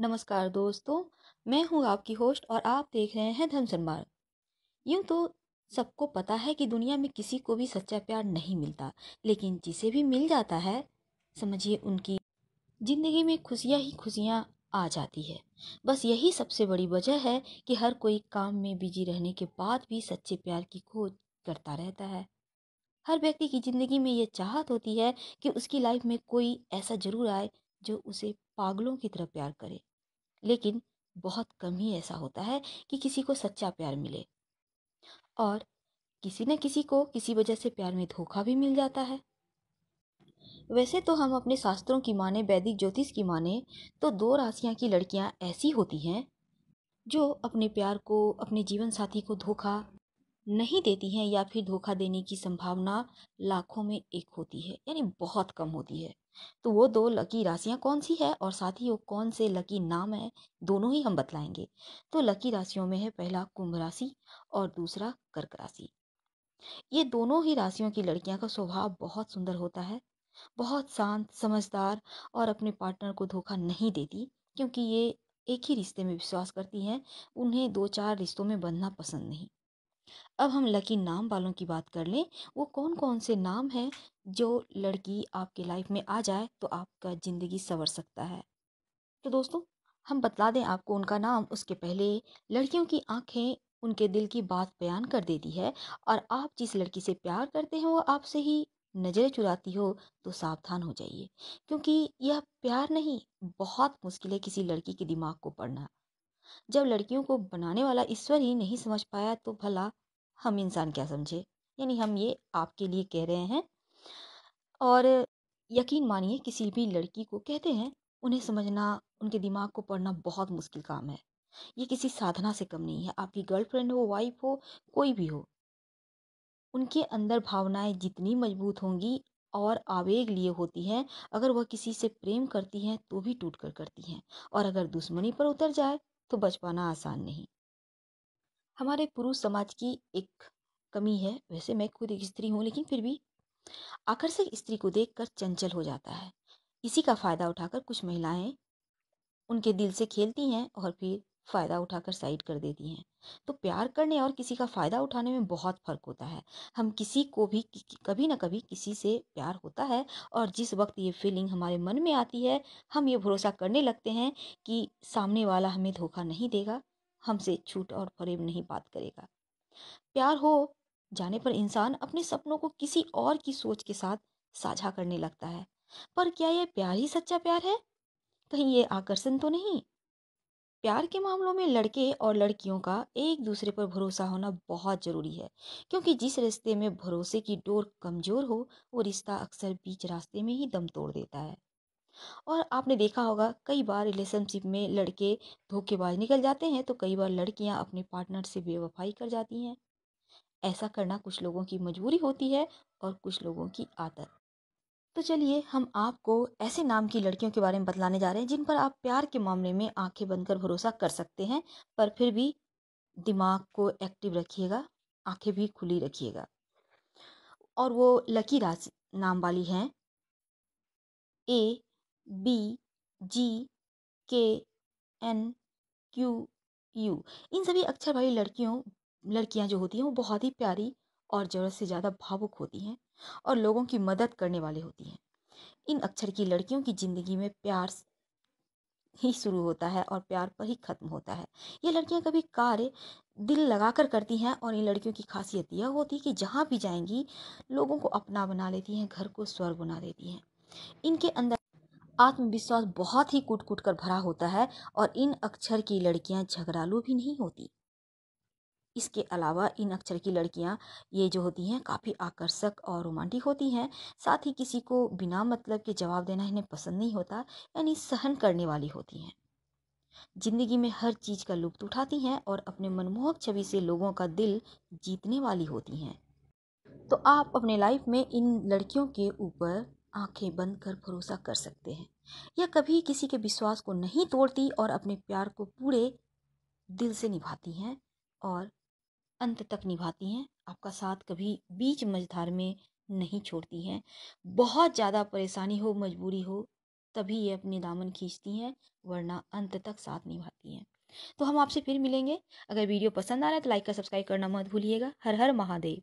नमस्कार दोस्तों मैं हूँ आपकी होस्ट और आप देख रहे हैं धमसन मार्ग यूँ तो सबको पता है कि दुनिया में किसी को भी सच्चा प्यार नहीं मिलता लेकिन जिसे भी मिल जाता है समझिए उनकी ज़िंदगी में खुशियाँ ही खुशियाँ आ जाती है बस यही सबसे बड़ी वजह है कि हर कोई काम में बिजी रहने के बाद भी सच्चे प्यार की खोज करता रहता है हर व्यक्ति की ज़िंदगी में ये चाहत होती है कि उसकी लाइफ में कोई ऐसा ज़रूर आए जो उसे पागलों की तरह प्यार करे लेकिन बहुत कम ही ऐसा होता है कि किसी को सच्चा प्यार मिले और किसी न किसी को किसी वजह से प्यार में धोखा भी मिल जाता है वैसे तो हम अपने शास्त्रों की माने वैदिक ज्योतिष की माने तो दो राशियाँ की लड़कियाँ ऐसी होती हैं जो अपने प्यार को अपने जीवन साथी को धोखा नहीं देती हैं या फिर धोखा देने की संभावना लाखों में एक होती है यानी बहुत कम होती है तो वो दो लकी राशियाँ कौन सी है और साथ ही वो कौन से लकी नाम है दोनों ही हम बतलाएंगे तो लकी राशियों में है पहला कुंभ राशि और दूसरा कर्क राशि ये दोनों ही राशियों की लड़कियां का स्वभाव बहुत सुंदर होता है बहुत शांत समझदार और अपने पार्टनर को धोखा नहीं देती क्योंकि ये एक ही रिश्ते में विश्वास करती हैं उन्हें दो चार रिश्तों में बंधना पसंद नहीं अब हम लकी नाम वालों की बात कर लें वो कौन कौन से नाम हैं जो लड़की आपके लाइफ में आ जाए तो आपका ज़िंदगी संवर सकता है तो दोस्तों हम बतला दें आपको उनका नाम उसके पहले लड़कियों की आंखें उनके दिल की बात बयान कर देती है और आप जिस लड़की से प्यार करते हैं वो आपसे ही नज़रें चुराती हो तो सावधान हो जाइए क्योंकि यह प्यार नहीं बहुत मुश्किल है किसी लड़की के दिमाग को पढ़ना जब लड़कियों को बनाने वाला ईश्वर ही नहीं समझ पाया तो भला हम इंसान क्या समझे यानी हम ये आपके लिए कह रहे हैं और यकीन मानिए किसी भी लड़की को कहते हैं उन्हें समझना उनके दिमाग को पढ़ना बहुत मुश्किल काम है ये किसी साधना से कम नहीं है आपकी गर्लफ्रेंड हो वाइफ हो कोई भी हो उनके अंदर भावनाएं जितनी मजबूत होंगी और आवेग लिए होती हैं अगर वह किसी से प्रेम करती हैं तो भी टूट कर करती हैं और अगर दुश्मनी पर उतर जाए तो बच पाना आसान नहीं हमारे पुरुष समाज की एक कमी है वैसे मैं खुद एक स्त्री हूँ लेकिन फिर भी आकर्षक स्त्री को देखकर चंचल हो जाता है इसी का फ़ायदा उठाकर कुछ महिलाएं उनके दिल से खेलती हैं और फिर फ़ायदा उठाकर साइड कर देती हैं तो प्यार करने और किसी का फ़ायदा उठाने में बहुत फ़र्क होता है हम किसी को भी कभी ना कभी किसी से प्यार होता है और जिस वक्त ये फीलिंग हमारे मन में आती है हम ये भरोसा करने लगते हैं कि सामने वाला हमें धोखा नहीं देगा हमसे छूट और फरेब नहीं बात करेगा प्यार हो जाने पर इंसान अपने सपनों को किसी और की सोच के साथ साझा करने लगता है पर क्या यह प्यार ही सच्चा प्यार है कहीं ये आकर्षण तो नहीं प्यार के मामलों में लड़के और लड़कियों का एक दूसरे पर भरोसा होना बहुत ज़रूरी है क्योंकि जिस रिश्ते में भरोसे की डोर कमज़ोर हो वो रिश्ता अक्सर बीच रास्ते में ही दम तोड़ देता है और आपने देखा होगा कई बार रिलेशनशिप में लड़के धोखेबाज निकल जाते हैं तो कई बार लड़कियां अपने पार्टनर से बेवफाई कर जाती हैं ऐसा करना कुछ लोगों की मजबूरी होती है और कुछ लोगों की आदत तो चलिए हम आपको ऐसे नाम की लड़कियों के बारे में बतलाने जा रहे हैं जिन पर आप प्यार के मामले में आंखें बंद कर भरोसा कर सकते हैं पर फिर भी दिमाग को एक्टिव रखिएगा आंखें भी खुली रखिएगा और वो लकी राज नाम वाली हैं ए बी जी के एन क्यू यू इन सभी अक्षर वाली लड़कियों लड़कियां जो होती हैं वो बहुत ही प्यारी और ज़रूरत से ज़्यादा भावुक होती हैं और लोगों की मदद करने वाली होती हैं इन अक्षर की लड़कियों की ज़िंदगी में प्यार ही शुरू होता है और प्यार पर ही ख़त्म होता है ये लड़कियां कभी कार्य दिल लगाकर करती हैं और इन लड़कियों की खासियत यह होती है कि जहाँ भी जाएंगी लोगों को अपना बना लेती हैं घर को स्वर्ग बना देती हैं इनके अंदर आत्मविश्वास बहुत ही कुट कुट कर भरा होता है और इन अक्षर की लड़कियां झगड़ालू भी नहीं होती इसके अलावा इन अक्षर की लड़कियाँ ये जो होती हैं काफ़ी आकर्षक और रोमांटिक होती हैं साथ ही किसी को बिना मतलब के जवाब देना इन्हें पसंद नहीं होता यानी सहन करने वाली होती हैं जिंदगी में हर चीज़ का लुत्फ उठाती हैं और अपने मनमोहक छवि से लोगों का दिल जीतने वाली होती हैं तो आप अपने लाइफ में इन लड़कियों के ऊपर आंखें बंद कर भरोसा कर सकते हैं यह कभी किसी के विश्वास को नहीं तोड़ती और अपने प्यार को पूरे दिल से निभाती हैं और अंत तक निभाती हैं आपका साथ कभी बीच मझधार में नहीं छोड़ती हैं बहुत ज़्यादा परेशानी हो मजबूरी हो तभी ये अपने दामन खींचती हैं वरना अंत तक साथ निभाती हैं तो हम आपसे फिर मिलेंगे अगर वीडियो पसंद आ रहा है तो लाइक का सब्सक्राइब करना मत भूलिएगा हर हर महादेव